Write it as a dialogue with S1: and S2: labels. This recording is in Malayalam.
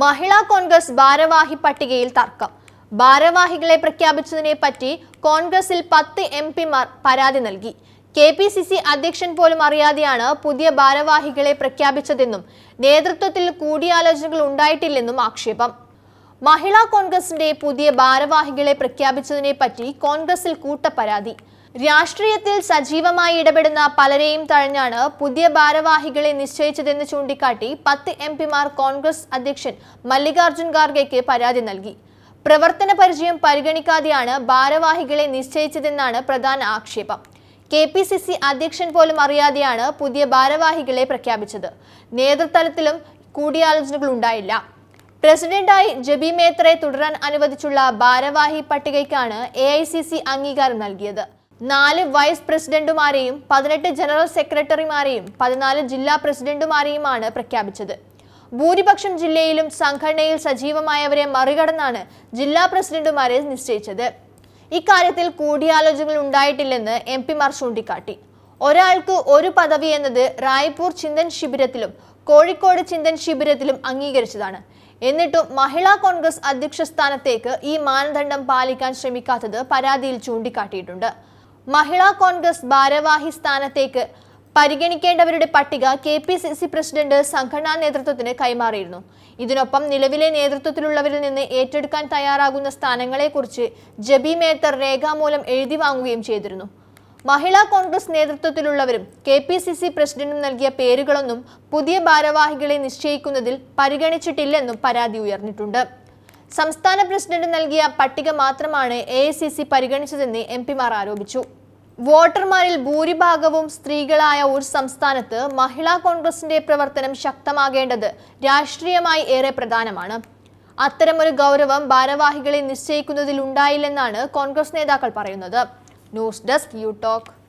S1: മഹിളാ കോൺഗ്രസ് ഭാരവാഹി പട്ടികയിൽ തർക്കം ഭാരവാഹികളെ പ്രഖ്യാപിച്ചതിനെ പറ്റി കോൺഗ്രസിൽ പത്ത് എം പിമാർ പരാതി നൽകി കെ പി സി സി അധ്യക്ഷൻ പോലും അറിയാതെയാണ് പുതിയ ഭാരവാഹികളെ പ്രഖ്യാപിച്ചതെന്നും നേതൃത്വത്തിൽ കൂടിയാലോചനകൾ ഉണ്ടായിട്ടില്ലെന്നും ആക്ഷേപം മഹിളാ കോൺഗ്രസിന്റെ പുതിയ ഭാരവാഹികളെ പ്രഖ്യാപിച്ചതിനെ പറ്റി കോൺഗ്രസിൽ കൂട്ട പരാതി രാഷ്ട്രീയത്തിൽ സജീവമായി ഇടപെടുന്ന പലരെയും തഴഞ്ഞാണ് പുതിയ ഭാരവാഹികളെ നിശ്ചയിച്ചതെന്ന് ചൂണ്ടിക്കാട്ടി പത്ത് എം പിമാർ കോൺഗ്രസ് അധ്യക്ഷൻ മല്ലികാർജ്ജുൻ ഖാർഗെക്ക് പരാതി നൽകി പ്രവർത്തന പരിചയം പരിഗണിക്കാതെയാണ് ഭാരവാഹികളെ നിശ്ചയിച്ചതെന്നാണ് പ്രധാന ആക്ഷേപം കെ പി സി സി അധ്യക്ഷൻ പോലും അറിയാതെയാണ് പുതിയ ഭാരവാഹികളെ പ്രഖ്യാപിച്ചത് കൂടിയാലോചനകൾ ഉണ്ടായില്ല പ്രസിഡന്റായി ജബി മേത്രയെ തുടരാൻ അനുവദിച്ചുള്ള ഭാരവാഹി പട്ടികയ്ക്കാണ് എ അംഗീകാരം നൽകിയത് നാല് വൈസ് പ്രസിഡന്റുമാരെയും പതിനെട്ട് ജനറൽ സെക്രട്ടറിമാരെയും പതിനാല് ജില്ലാ പ്രസിഡന്റുമാരെയുമാണ് പ്രഖ്യാപിച്ചത് ഭൂരിപക്ഷം ജില്ലയിലും സംഘടനയിൽ സജീവമായവരെ മറികടന്നാണ് ജില്ലാ പ്രസിഡന്റുമാരെ നിശ്ചയിച്ചത് ഇക്കാര്യത്തിൽ കൂടിയാലോചനകൾ ഉണ്ടായിട്ടില്ലെന്ന് എം പിമാർ ചൂണ്ടിക്കാട്ടി ഒരാൾക്ക് ഒരു പദവി എന്നത് റായ്പൂർ ചിന്തൻ ശിബിരത്തിലും കോഴിക്കോട് ചിന്തൻ ശിബിരത്തിലും അംഗീകരിച്ചതാണ് എന്നിട്ടും മഹിളാ കോൺഗ്രസ് അധ്യക്ഷ സ്ഥാനത്തേക്ക് ഈ മാനദണ്ഡം പാലിക്കാൻ ശ്രമിക്കാത്തത് പരാതിയിൽ ചൂണ്ടിക്കാട്ടിയിട്ടുണ്ട് മഹിളാ കോൺഗ്രസ് ഭാരവാഹി സ്ഥാനത്തേക്ക് പരിഗണിക്കേണ്ടവരുടെ പട്ടിക K P C C president സംഘടനാ നേതൃത്വത്തിന് കൈമാറിയിരുന്നു ഇതിനൊപ്പം നിലവിലെ നേതൃത്വത്തിലുള്ളവരിൽ നിന്ന് ഏറ്റെടുക്കാൻ തയ്യാറാകുന്ന സ്ഥാനങ്ങളെക്കുറിച്ച് ജബി മേത്തർ രേഖാമൂലം എഴുതി വാങ്ങുകയും ചെയ്തിരുന്നു മഹിളാ കോൺഗ്രസ് നേതൃത്വത്തിലുള്ളവരും കെ പി സി സി പ്രസിഡന്റും നൽകിയ പേരുകളൊന്നും പുതിയ ഭാരവാഹികളെ നിശ്ചയിക്കുന്നതിൽ പരിഗണിച്ചിട്ടില്ലെന്നും പരാതി ഉയർന്നിട്ടുണ്ട് സംസ്ഥാന പ്രസിഡന്റ് നൽകിയ പട്ടിക മാത്രമാണ് എ പരിഗണിച്ചതെന്ന് എം ആരോപിച്ചു വോട്ടർമാരിൽ ഭൂരിഭാഗവും സ്ത്രീകളായ ഒരു സംസ്ഥാനത്ത് മഹിളാ കോൺഗ്രസിന്റെ പ്രവർത്തനം ശക്തമാകേണ്ടത് രാഷ്ട്രീയമായി ഏറെ പ്രധാനമാണ് അത്തരമൊരു ഗൗരവം ഭാരവാഹികളെ നിശ്ചയിക്കുന്നതിൽ ഉണ്ടായില്ലെന്നാണ് കോൺഗ്രസ് നേതാക്കൾ പറയുന്നത് ന്യൂസ് ഡെസ്ക് യു ടോക്ക്